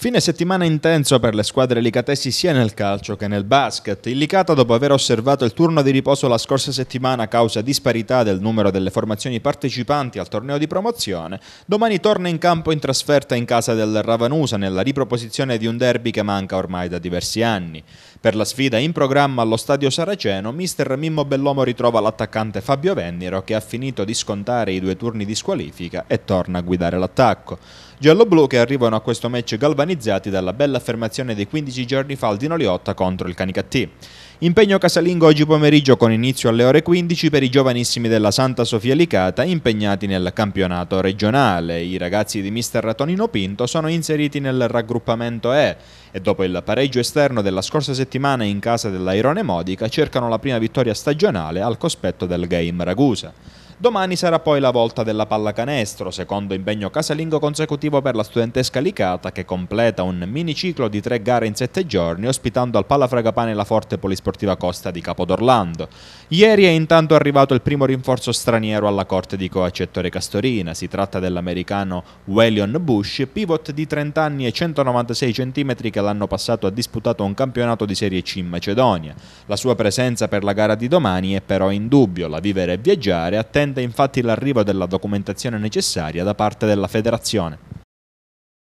Fine settimana intenso per le squadre licatesi sia nel calcio che nel basket. Il Licata, dopo aver osservato il turno di riposo la scorsa settimana a causa disparità del numero delle formazioni partecipanti al torneo di promozione, domani torna in campo in trasferta in casa del Ravanusa nella riproposizione di un derby che manca ormai da diversi anni. Per la sfida in programma allo stadio Saraceno, mister Mimmo Bellomo ritrova l'attaccante Fabio Vennero che ha finito di scontare i due turni di squalifica e torna a guidare l'attacco. Giallo blu che arrivano a questo match galvanizzati dalla bella affermazione dei 15 giorni fa al Dinoliotta contro il Canicattì. Impegno casalingo oggi pomeriggio con inizio alle ore 15 per i giovanissimi della Santa Sofia Licata impegnati nel campionato regionale. I ragazzi di mister Ratonino Pinto sono inseriti nel raggruppamento E e dopo il pareggio esterno della scorsa settimana in casa dell'Airone Modica cercano la prima vittoria stagionale al cospetto del Game Ragusa. Domani sarà poi la volta della pallacanestro, secondo impegno casalingo consecutivo per la studentesca Licata che completa un miniciclo di tre gare in sette giorni ospitando al Palafragapane la forte polisportiva Costa di Capodorlando. Ieri è intanto arrivato il primo rinforzo straniero alla corte di Coaccettore Castorina, si tratta dell'americano Wellion Bush, pivot di 30 anni e 196 cm che l'anno passato ha disputato un campionato di Serie C in Macedonia. La sua presenza per la gara di domani è però in dubbio, la vivere e viaggiare attende attende infatti l'arrivo della documentazione necessaria da parte della federazione.